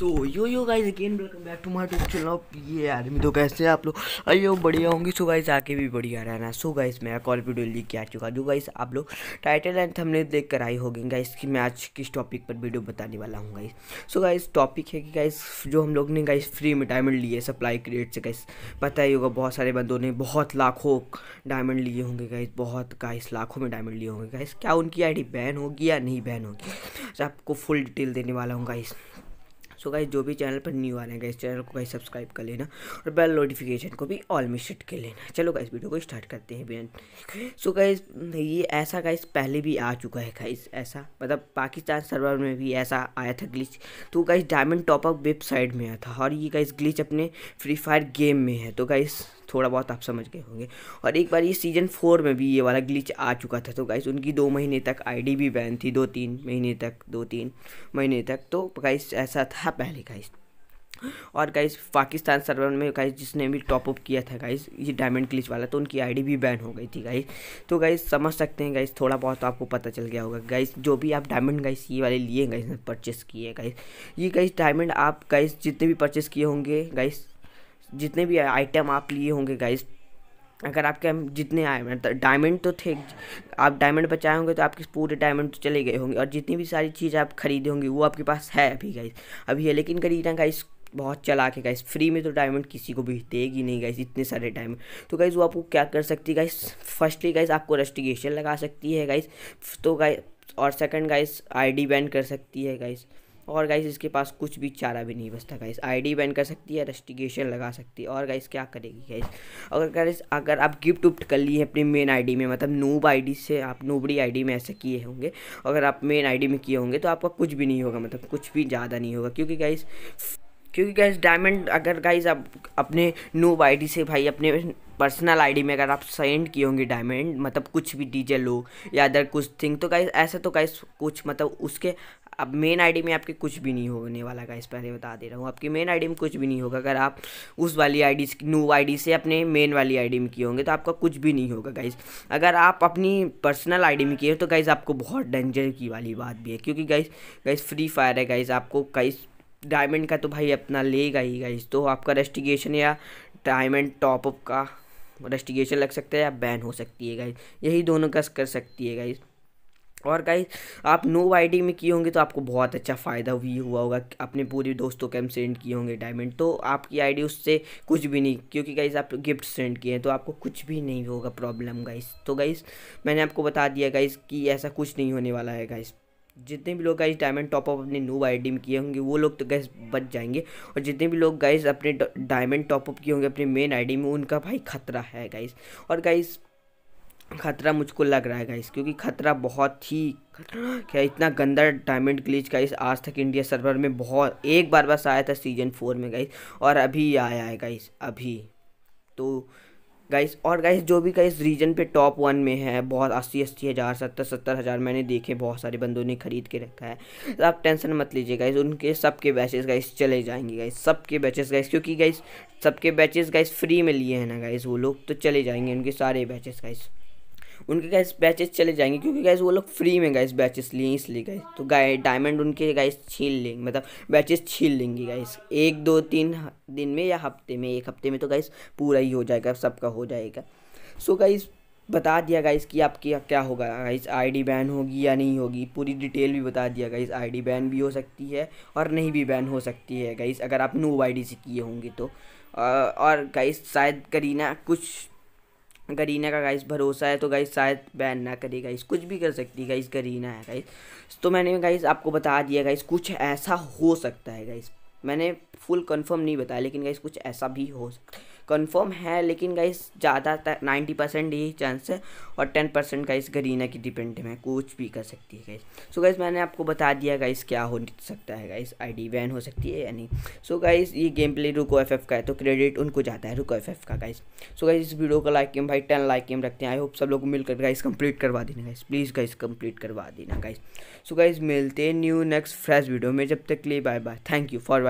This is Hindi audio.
so yo yo guys again welcome back to my tube channel ये आदमी तो कैसे आप लोग अयो बढ़िया होंगी सो गाइज आके भी बढ़िया रहना सो गाइज मैं कॉल वीडियो लेके आ चुका जो गाइज आप लोग टाइटल एंड थंबनेल देख कर आई होगी गाइज कि मैं आज किस टॉपिक पर वीडियो बताने वाला हूँ गाइज सो गाइज टॉपिक है कि गाइज जो हम लोग ने गाइज फ्री में डायमंड लिए सप्लाई क्रिएट से गाइज पता ही होगा बहुत सारे बंदों ने बहुत लाखों डायमंड लिए होंगे गाइज बहुत गाइस लाखों में डायमंड लिए होंगे गाइज क्या उनकी आई बैन होगी या नहीं बैन होगी आपको फुल डिटेल देने वाला हूँ गाइज सो गाइस जो भी चैनल पर न्यू आ रहे हैं गाइस चैनल को गाइस सब्सक्राइब कर लेना और बेल नोटिफिकेशन को भी ऑल में सेट कर लेना चलो गाइस वीडियो को स्टार्ट करते हैं बिना सो गाइस ये ऐसा गाइस पहले भी आ चुका है गाइस ऐसा मतलब पाकिस्तान सर्वर में भी ऐसा आया था ग्लिच तो गाइस डायमंड टॉपअप वेबसाइट में आया था और ये गाइस ग्लिच अपने फ्री फायर गेम में है तो गाइस थोड़ा बहुत आप समझ गए होंगे और एक बार ये सीजन फोर में भी ये वाला ग्लिच आ चुका था तो गाइस उनकी दो महीने तक आईडी भी बैन थी दो तीन महीने तक दो तीन महीने तक तो गाइस ऐसा था पहले गाइस और गाइस पाकिस्तान सर्वर में गाइस जिसने भी टॉपअप किया था गाइस ये डायमंड क्लिच वाला तो उनकी आईडी भी बैन हो गई थी गाइस तो गाइस समझ सकते हैं गाइस थोड़ा बहुत आपको पता चल गया होगा गाइस जो भी आप डायमंड गाइस ये वाले लिए ने परचेस किए गाइस ये गाइस डायमंड आप गाइस जितने भी परचेस किए होंगे गाइस जितने भी आइटम आप लिए होंगे गाइज अगर आपके जितने आए मतलब डायमंड तो थे आप डायमंड बचाए होंगे तो आपके पूरे डायमंड तो चले गए होंगे और जितनी भी सारी चीज़ आप खरीदे होंगे वो आपके पास है अभी गाइस अभी है लेकिन ना गाइस बहुत चला के गाइस फ्री में तो डायमंड किसी को भी देगी नहीं गाइस इतने सारे डायमंड तो गाइस वो आपको क्या कर सकती है गाइस फर्स्टली गाइस आपको रेस्टिगेशन लगा सकती है गाइस तो गाइस और सेकंड गाइस आईडी बैन कर सकती है गाइस और गाइस इसके पास कुछ भी चारा भी नहीं बचता गाइस आईडी बैन कर सकती है रेस्टिगेशन लगा सकती है और गाइस क्या करेगी गाइस अगर गाइस अगर आप गिफ्ट उफ्ट कर लिए अपनी मेन आईडी में मतलब नूब आईडी से आप नूबड़ी आईडी में ऐसे किए होंगे अगर आप मेन आईडी में किए होंगे तो आपका कुछ भी नहीं होगा मतलब कुछ भी ज़्यादा नहीं होगा क्योंकि गाइस क्योंकि गाइज डायमंड अगर गाइज आप अपने नूब आईडी से भाई अपने पर्सनल आईडी में अगर आप सेंड किए होंगे डायमंड मतलब कुछ भी डीजे लो या अदर कुछ थिंग तो गाइज ऐसा तो गाइस कुछ मतलब उसके अब मेन आईडी में आपके कुछ भी नहीं होने वाला इस पहले बता दे रहा हूँ आपकी मेन आईडी में कुछ भी नहीं होगा अगर आप उस वाली आई डी न्यू आई से अपने मेन वाली आई में किए होंगे तो आपका कुछ भी नहीं होगा गाइज अगर आप अपनी पर्सनल आई में किए तो गाइज आपको बहुत डेंजर की वाली बात भी है क्योंकि गाइस गाइज फ्री फायर है गाइज़ आपको गाइस डायमंड का तो भाई अपना लेगा ही गाइस तो आपका रेस्टिगेशन या डायमंड टॉपअप का रेस्टिगेशन लग सकता है या बैन हो सकती है गाइज यही दोनों का कर सकती है गाइज और गाइज आप नो आईडी में किए होंगे तो आपको बहुत अच्छा फ़ायदा भी हुआ होगा अपने पूरे दोस्तों के हम सेंड किए होंगे डायमंड तो आपकी आईडी उससे कुछ भी नहीं क्योंकि गाइज आप गिफ्ट सेंड किए हैं तो आपको कुछ भी नहीं होगा प्रॉब्लम गाइज तो गाइज मैंने आपको बता दिया गाइज कि ऐसा कुछ नहीं होने वाला है गाइज जितने भी लोग गाइज डायमंड टॉपअप अपने नो आई में किए होंगे वो लोग तो गैस बच जाएंगे और जितने भी लोग गाइज अपने डायमंड टॉपअप किए होंगे अपने मेन आईडी में उनका भाई खतरा है गाइज और गाइज़ खतरा मुझको लग रहा है गाइस क्योंकि खतरा बहुत ही क्या इतना गंदा डायमंड ग्लीच इस आज तक इंडिया सर्वर में बहुत एक बार बस आया था सीजन फोर में गाइस और अभी आया है गाइस अभी तो गाइस और गाइस जो भी गाइस रीजन पे टॉप वन में है बहुत अस्सी अस्सी हज़ार सत्तर सत्तर हज़ार मैंने देखे बहुत सारे बंदों ने खरीद के रखा है तो आप टेंशन मत लीजिए गाइस उनके सबके बैचेस गाइस चले जाएंगे गाइस सबके बैचेस गाइस क्योंकि गाइस सबके बैचेस गाइस फ्री में लिए हैं ना गाइस वो लोग तो चले जाएंगे उनके सारे बैचेस गाइस उनके गैस बैचेस चले जाएंगे क्योंकि गैस वो लोग फ्री में गैस बैचेस लिए इसलिए गए तो गाय डायमंड उनके गैस छीन लेंगे मतलब बैचेस छीन लेंगे गैस एक दो तीन दिन में या हफ्ते में एक हफ्ते में तो गैस पूरा ही हो जाएगा सबका हो जाएगा सो गाइस बता दिया गाइस कि आपकी क्या होगा गाइस आईडी बैन होगी या नहीं होगी पूरी डिटेल भी बता दिया गाइस आईडी बैन भी हो सकती है और नहीं भी बैन हो सकती है गाइस अगर आप नो आईडी से किए होंगे तो और गाइस शायद करीना कुछ गरीना का गाइस भरोसा है तो गाइस शायद बैन ना करे गाइस कुछ भी कर सकती है गाइस गरीना है गाइस तो मैंने गाइस आपको बता दिया गाइस कुछ ऐसा हो सकता है गाइस मैंने फुल कंफर्म नहीं बताया लेकिन गाइस कुछ ऐसा भी हो सकता है कंफर्म है लेकिन गाइस ज़्यादा नाइन्टी परसेंट यही चांस है और टेन परसेंट गाइस गरीना की डिपेंड है कुछ भी कर सकती है गाइस सो गाइस मैंने आपको बता दिया गाइस क्या हो सकता है गाइस आईडी बैन हो सकती है या नहीं सो so, गाइस ये गेम प्ले रुको एफ का है तो क्रेडिट उनको जाता है रुको एफ का गाइस सो गाइस इस वीडियो का लाइक गेम भाई टेन लाइक गेम रखते हैं आई होप सब लोग मिलकर गाइस कंप्लीट करवा देना गाइस प्लीज़ गाइस कंप्लीट करवा देना गाइस सो गाइस मिलते हैं न्यू नेक्स्ट फ्रेश वीडियो में जब तक लिए bye bye thank you for